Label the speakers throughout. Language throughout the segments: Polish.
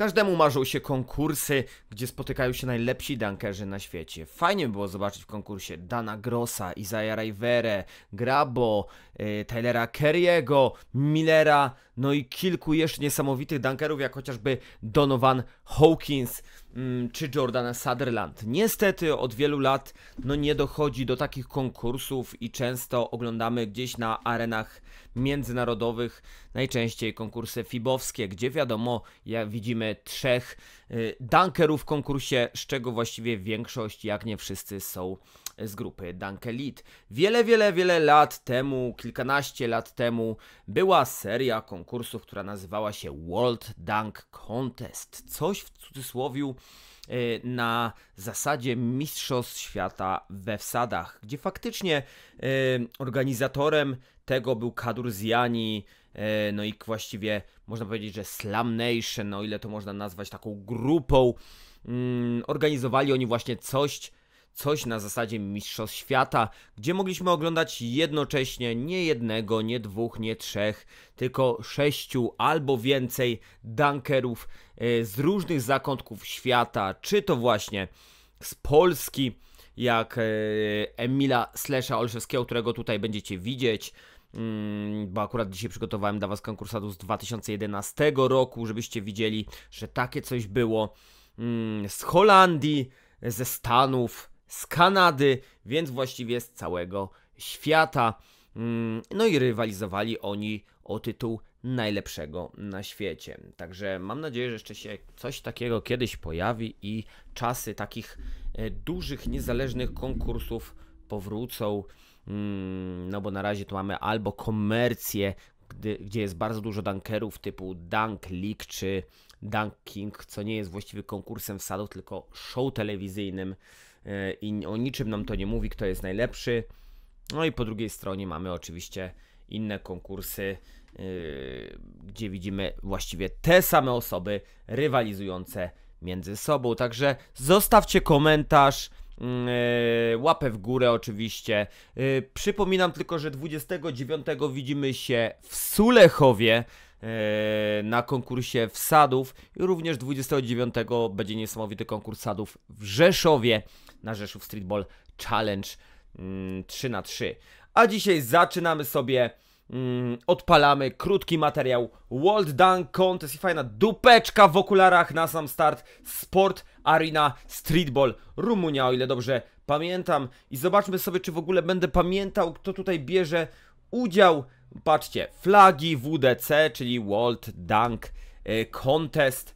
Speaker 1: Każdemu marzą się konkursy, gdzie spotykają się najlepsi dunkerzy na świecie. Fajnie było zobaczyć w konkursie Dana Grossa, Isaiah Rivere, Grabo, yy, Tylera Kerry'ego, Millera, no i kilku jeszcze niesamowitych dunkerów, jak chociażby Donovan Hawkins mm, czy Jordan Sutherland. Niestety od wielu lat no, nie dochodzi do takich konkursów i często oglądamy gdzieś na arenach międzynarodowych, najczęściej konkursy fibowskie, gdzie wiadomo, ja widzimy trzech y, dunkerów w konkursie, z czego właściwie większość, jak nie wszyscy, są z grupy Dunk Elite. Wiele, wiele, wiele lat temu, kilkanaście lat temu, była seria konkursów, która nazywała się World Dunk Contest. Coś w cudzysłowie e, na zasadzie Mistrzostw Świata we wsadach, gdzie faktycznie e, organizatorem tego był Kadur Ziani, e, no i właściwie można powiedzieć, że Slam Nation, o ile to można nazwać taką grupą, mm, organizowali oni właśnie coś coś na zasadzie Mistrzostw Świata, gdzie mogliśmy oglądać jednocześnie nie jednego, nie dwóch, nie trzech, tylko sześciu albo więcej dunkerów e, z różnych zakątków świata, czy to właśnie z Polski, jak e, Emila Slesza Olszewskiego, którego tutaj będziecie widzieć, mm, bo akurat dzisiaj przygotowałem dla Was konkursadu z 2011 roku, żebyście widzieli, że takie coś było. Mm, z Holandii, ze Stanów, z Kanady, więc właściwie z całego świata. Mm, no i rywalizowali oni o tytuł najlepszego na świecie. Także mam nadzieję, że jeszcze się coś takiego kiedyś pojawi i czasy takich e, dużych, niezależnych konkursów powrócą. Mm, no bo na razie tu mamy albo komercję, gdzie jest bardzo dużo dunkerów typu Dunk League czy Dunk King, co nie jest właściwie konkursem w wsadów, tylko show telewizyjnym i o niczym nam to nie mówi, kto jest najlepszy. No i po drugiej stronie mamy oczywiście inne konkursy, yy, gdzie widzimy właściwie te same osoby rywalizujące między sobą. Także zostawcie komentarz. Yy, łapę w górę oczywiście. Yy, przypominam tylko, że 29 widzimy się w Sulechowie yy, na konkursie wsadów i również 29 będzie niesamowity konkurs sadów w Rzeszowie na Rzeszów Streetball Challenge 3 mm, na 3 A dzisiaj zaczynamy sobie, mm, odpalamy krótki materiał World Dunk Contest i fajna dupeczka w okularach na sam start Sport Arena Streetball Rumunia, o ile dobrze pamiętam. I zobaczmy sobie, czy w ogóle będę pamiętał, kto tutaj bierze udział. Patrzcie, flagi WDC, czyli World Dunk e, Contest.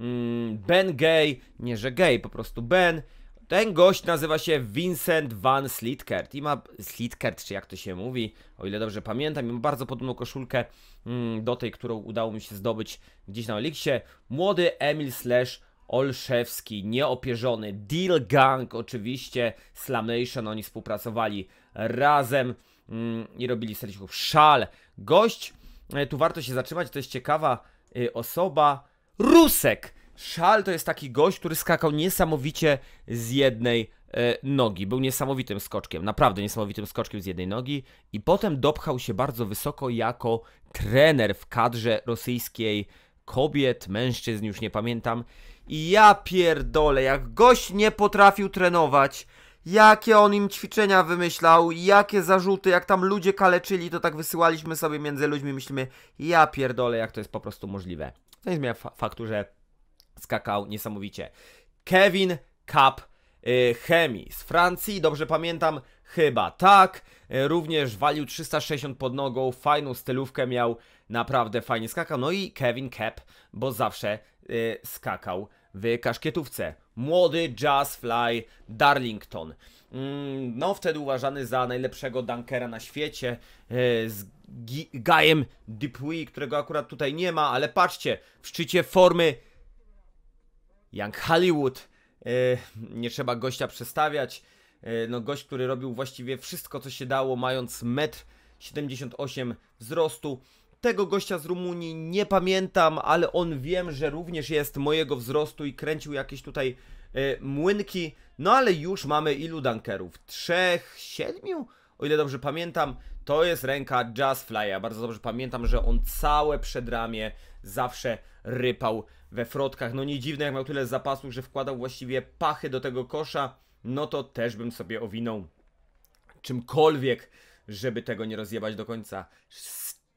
Speaker 1: Mm, ben Gay, nie że gay, po prostu Ben. Ten gość nazywa się Vincent van Slitkert i ma Slitkert, czy jak to się mówi, o ile dobrze pamiętam, i ma bardzo podobną koszulkę mm, do tej, którą udało mi się zdobyć gdzieś na Oliksie. Młody Emil Slash Olszewski, nieopierzony, Deal Gang oczywiście, Slamnation, oni współpracowali razem mm, i robili serdzików szal. Gość, e, tu warto się zatrzymać, to jest ciekawa y, osoba, Rusek! Szal to jest taki gość, który skakał niesamowicie z jednej e, nogi. Był niesamowitym skoczkiem, naprawdę niesamowitym skoczkiem z jednej nogi. I potem dopchał się bardzo wysoko jako trener w kadrze rosyjskiej kobiet, mężczyzn, już nie pamiętam. I ja pierdolę, jak gość nie potrafił trenować, jakie on im ćwiczenia wymyślał, jakie zarzuty, jak tam ludzie kaleczyli, to tak wysyłaliśmy sobie między ludźmi, myślimy, ja pierdolę, jak to jest po prostu możliwe. To nie zmienia fa faktu, że skakał niesamowicie. Kevin Cup y, Chemi z Francji, dobrze pamiętam, chyba tak. Y, również walił 360 pod nogą, fajną stylówkę miał, naprawdę fajnie skakał. No i Kevin Cap, bo zawsze y, skakał w kaszkietówce. Młody Jazz Fly Darlington. Mm, no, wtedy uważany za najlepszego dunkera na świecie. z Gajem Dupuy, którego akurat tutaj nie ma, ale patrzcie, w szczycie formy Young Hollywood. E, nie trzeba gościa przestawiać. E, no gość, który robił właściwie wszystko, co się dało, mając 1,78 78 wzrostu. Tego gościa z Rumunii nie pamiętam, ale on wiem, że również jest mojego wzrostu i kręcił jakieś tutaj e, młynki. No ale już mamy ilu dunkerów? Trzech, siedmiu? O ile dobrze pamiętam, to jest ręka Jazzfly'a. Bardzo dobrze pamiętam, że on całe przedramię zawsze rypał we frotkach. No nie dziwne, jak miał tyle zapasów, że wkładał właściwie pachy do tego kosza, no to też bym sobie owinął czymkolwiek, żeby tego nie rozjebać do końca.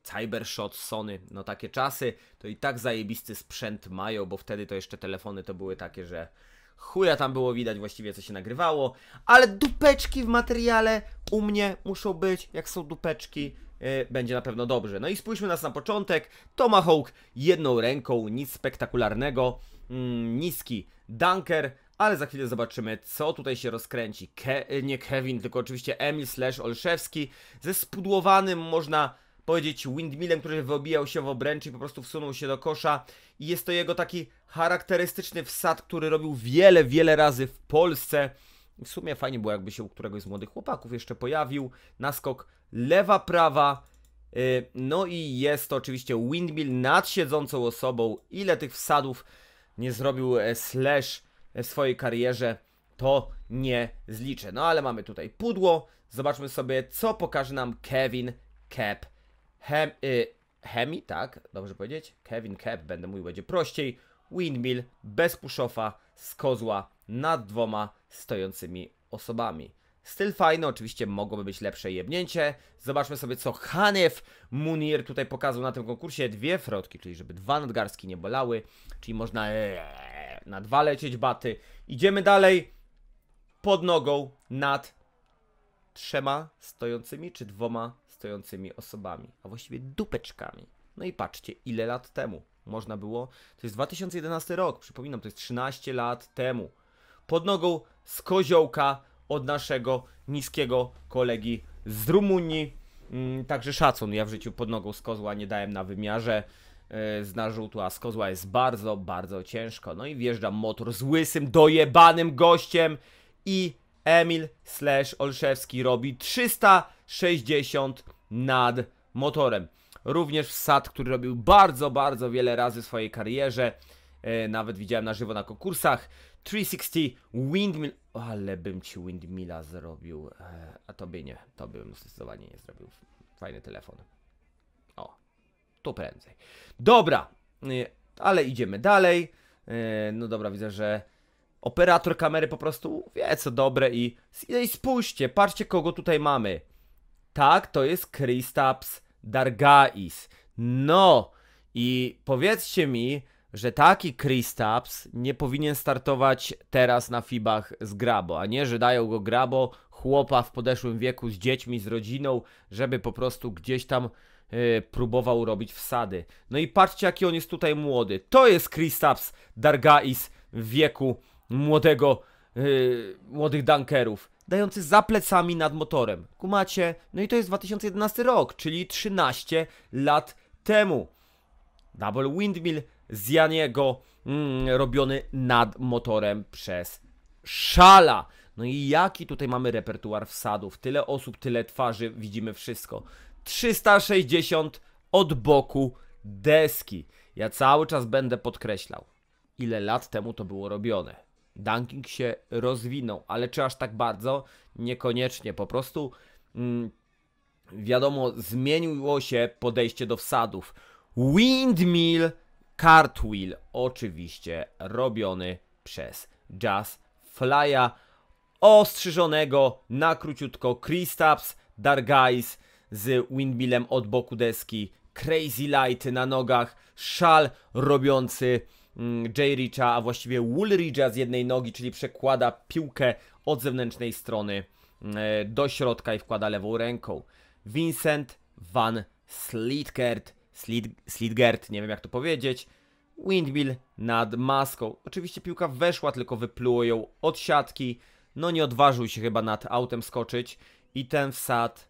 Speaker 1: Cybershot, Sony, no takie czasy, to i tak zajebisty sprzęt mają, bo wtedy to jeszcze telefony to były takie, że chuja tam było widać właściwie co się nagrywało, ale dupeczki w materiale u mnie muszą być, jak są dupeczki, E, będzie na pewno dobrze. No i spójrzmy na sam początek. Tomahawk jedną ręką, nic spektakularnego. Mm, niski dunker, ale za chwilę zobaczymy, co tutaj się rozkręci. Ke nie Kevin, tylko oczywiście Emil slash Olszewski ze spudłowanym, można powiedzieć, windmillem, który wybijał się w obręczy i po prostu wsunął się do kosza. I jest to jego taki charakterystyczny wsad, który robił wiele, wiele razy w Polsce. W sumie fajnie było, jakby się u któregoś z młodych chłopaków jeszcze pojawił. Naskok lewa, prawa. Y, no i jest to oczywiście windmill nad siedzącą osobą. Ile tych wsadów nie zrobił e, Slash e, w swojej karierze, to nie zliczę. No ale mamy tutaj pudło. Zobaczmy sobie, co pokaże nam Kevin Cap. Hem, y, Hemi, tak? Dobrze powiedzieć? Kevin Cap, będę mówił, będzie prościej. Windmill bez puszofa z kozła nad dwoma stojącymi osobami. Styl fajny, oczywiście mogłoby być lepsze jebnięcie. Zobaczmy sobie, co Hanif Munir tutaj pokazał na tym konkursie. Dwie frotki, czyli żeby dwa nadgarski nie bolały, czyli można e, na dwa lecieć baty. Idziemy dalej. Pod nogą, nad trzema stojącymi, czy dwoma stojącymi osobami, a właściwie dupeczkami. No i patrzcie, ile lat temu można było. To jest 2011 rok, przypominam, to jest 13 lat temu. Pod nogą z koziołka od naszego niskiego kolegi z Rumunii. Mm, także szacun, ja w życiu pod nogą z kozła nie dałem na wymiarze e, z narzutu, a z kozła jest bardzo, bardzo ciężko. No i wjeżdża motor z łysym, dojebanym gościem i Emil slash Olszewski robi 360 nad motorem. Również wsad, który robił bardzo, bardzo wiele razy w swojej karierze. E, nawet widziałem na żywo na konkursach. 360 Windmill, ale bym ci Windmilla zrobił, e, a tobie nie, to bym zdecydowanie nie zrobił. Fajny telefon. O, tu prędzej. Dobra, e, ale idziemy dalej. No dobra, widzę, że operator kamery po prostu wie co dobre i, i spójrzcie, patrzcie kogo tutaj mamy. Tak, to jest Kristaps Dargais. No i powiedzcie mi, że taki Kristaps nie powinien startować teraz na Fibach z Grabo, a nie, że dają go Grabo, chłopa w podeszłym wieku z dziećmi, z rodziną, żeby po prostu gdzieś tam y, próbował robić wsady. No i patrzcie, jaki on jest tutaj młody. To jest Kristaps Dargais w wieku młodego, y, młodych dunkerów dający za plecami nad motorem. Kumacie? No i to jest 2011 rok, czyli 13 lat temu. Double windmill z Janiego mm, robiony nad motorem przez Szala. No i jaki tutaj mamy repertuar wsadów? Tyle osób, tyle twarzy, widzimy wszystko. 360 od boku deski. Ja cały czas będę podkreślał, ile lat temu to było robione. Dunking się rozwinął, ale czy aż tak bardzo? Niekoniecznie. Po prostu mm, wiadomo, zmieniło się podejście do wsadów. Windmill Cartwheel oczywiście robiony przez Jazz Flya ostrzyżonego na króciutko Kristaps Dargais z windmillem od boku deski Crazy Light na nogach szal robiący mm, Jay Richa, a właściwie Woolridge'a z jednej nogi, czyli przekłada piłkę od zewnętrznej strony mm, e, do środka i wkłada lewą ręką. Vincent van Slitkert Slidgert, nie wiem jak to powiedzieć, windmill nad maską. Oczywiście piłka weszła, tylko wypluło ją od siatki. No nie odważył się chyba nad autem skoczyć i ten wsad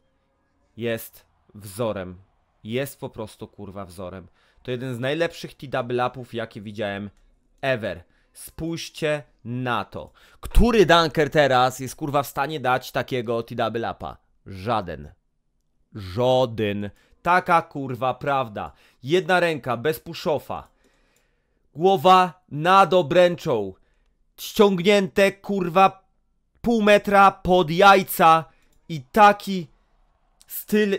Speaker 1: jest wzorem. Jest po prostu kurwa wzorem. To jeden z najlepszych T-double-upów, jakie widziałem ever. Spójrzcie na to. Który dunker teraz jest kurwa w stanie dać takiego T-double-upa? Żaden. Żaden. Taka kurwa prawda. Jedna ręka bez puszofa. Głowa nad obręczą. Ściągnięte kurwa pół metra pod jajca. I taki styl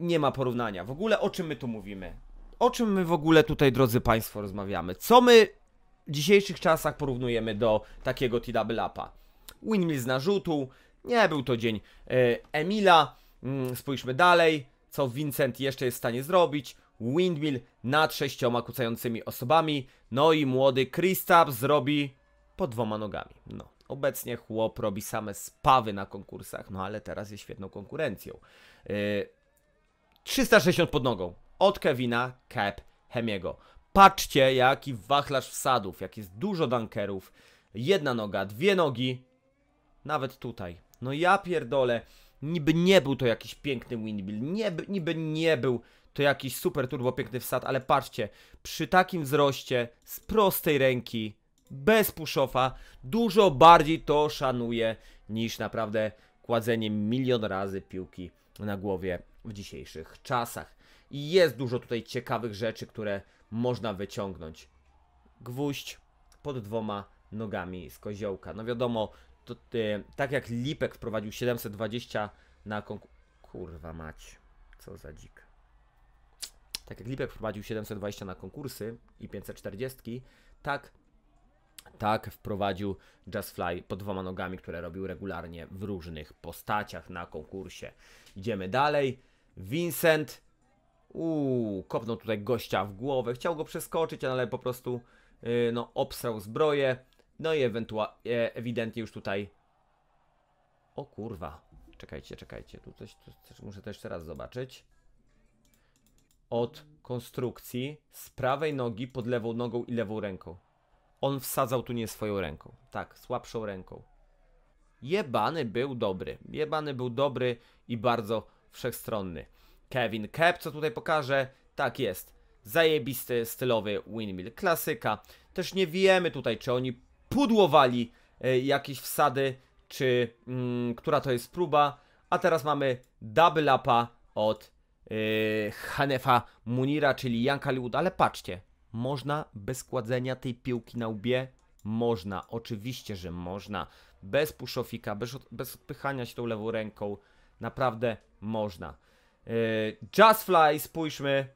Speaker 1: nie ma porównania. W ogóle o czym my tu mówimy? O czym my w ogóle tutaj, drodzy Państwo, rozmawiamy? Co my w dzisiejszych czasach porównujemy do takiego T-Double-Upa? Windmill z narzutu, nie był to dzień e, Emila, mm, spójrzmy dalej co Vincent jeszcze jest w stanie zrobić. Windmill nad sześcioma kucającymi osobami. No i młody Kristap zrobi pod dwoma nogami. No, obecnie chłop robi same spawy na konkursach, no ale teraz jest świetną konkurencją. Yy, 360 pod nogą od Kevina Cap Hemiego. Patrzcie, jaki wachlarz wsadów, jak jest dużo dunkerów. Jedna noga, dwie nogi, nawet tutaj. No ja pierdolę niby nie był to jakiś piękny windmill, niby, niby nie był to jakiś super turbo piękny wsad, ale patrzcie, przy takim wzroście, z prostej ręki, bez puszofa, dużo bardziej to szanuję niż naprawdę kładzenie milion razy piłki na głowie w dzisiejszych czasach. I jest dużo tutaj ciekawych rzeczy, które można wyciągnąć. Gwóźdź pod dwoma nogami z koziołka. No wiadomo, to, tak jak Lipek wprowadził 720 na Kurwa mać, co za dzik. Tak jak Lipek wprowadził 720 na konkursy i 540, tak tak wprowadził JustFly pod dwoma nogami, które robił regularnie w różnych postaciach na konkursie. Idziemy dalej. Vincent uuu, kopnął tutaj gościa w głowę. Chciał go przeskoczyć, ale po prostu yy, no, obsrał zbroję. No i ewentualnie, ewidentnie już tutaj... O kurwa. Czekajcie, czekajcie. Tu coś, tu coś muszę też teraz zobaczyć. Od konstrukcji z prawej nogi pod lewą nogą i lewą ręką. On wsadzał tu nie swoją ręką. Tak, słabszą ręką. Jebany był dobry. Jebany był dobry i bardzo wszechstronny. Kevin Kep, co tutaj pokażę? Tak jest. Zajebisty, stylowy windmill. Klasyka. Też nie wiemy tutaj, czy oni pudłowali e, jakieś wsady, czy mm, która to jest próba. A teraz mamy double upa od yy, Hanefa Munira, czyli Janka Liud. Ale patrzcie, można bez kładzenia tej piłki na łbie? Można, oczywiście, że można. Bez puszofika, bez, od, bez odpychania się tą lewą ręką. Naprawdę można. Yy, Just Fly, spójrzmy,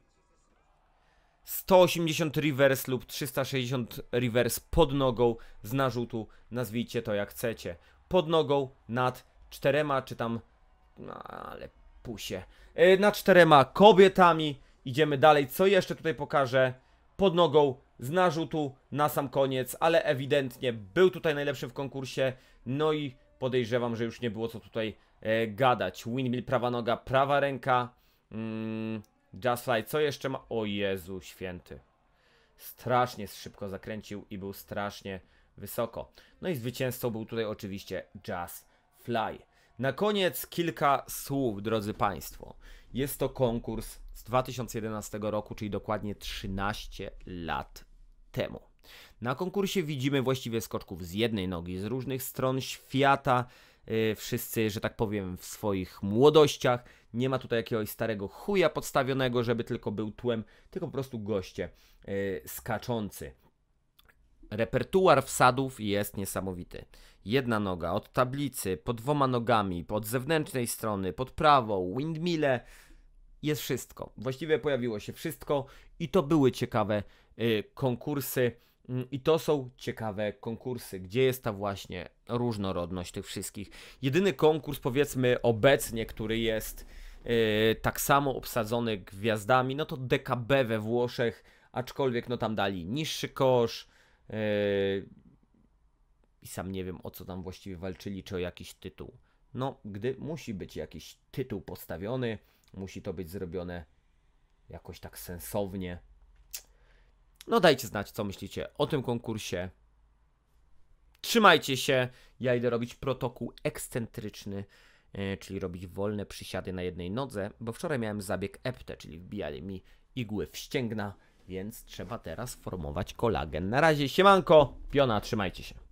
Speaker 1: 180 reverse lub 360 reverse pod nogą z narzutu, nazwijcie to jak chcecie. Pod nogą nad czterema czy tam, no ale pusie, yy, nad czterema kobietami. Idziemy dalej, co jeszcze tutaj pokażę? Pod nogą z narzutu na sam koniec, ale ewidentnie był tutaj najlepszy w konkursie, no i podejrzewam, że już nie było co tutaj yy, gadać. Windmill prawa noga, prawa ręka, yy, Just Fly, co jeszcze ma? O Jezu święty. Strasznie szybko zakręcił i był strasznie wysoko. No i zwycięzcą był tutaj oczywiście Just Fly. Na koniec kilka słów, drodzy Państwo. Jest to konkurs z 2011 roku, czyli dokładnie 13 lat temu. Na konkursie widzimy właściwie skoczków z jednej nogi, z różnych stron świata. Y, wszyscy, że tak powiem, w swoich młodościach. Nie ma tutaj jakiegoś starego chuja podstawionego, żeby tylko był tłem, tylko po prostu goście y, skaczący. Repertuar wsadów jest niesamowity. Jedna noga, od tablicy, pod dwoma nogami, pod zewnętrznej strony, pod prawą, windmille. Jest wszystko. Właściwie pojawiło się wszystko i to były ciekawe y, konkursy. Mm, I to są ciekawe konkursy, gdzie jest ta właśnie różnorodność tych wszystkich. Jedyny konkurs, powiedzmy, obecnie, który jest yy, tak samo obsadzony gwiazdami, no to DKB we Włoszech, aczkolwiek no tam dali niższy kosz. Yy, I sam nie wiem o co tam właściwie walczyli, czy o jakiś tytuł. No, gdy musi być jakiś tytuł postawiony, musi to być zrobione jakoś tak sensownie no dajcie znać, co myślicie o tym konkursie. Trzymajcie się, ja idę robić protokół ekscentryczny, e, czyli robić wolne przysiady na jednej nodze, bo wczoraj miałem zabieg EPTE, czyli wbijali mi igły w ścięgna, więc trzeba teraz formować kolagen. Na razie, siemanko, piona, trzymajcie się.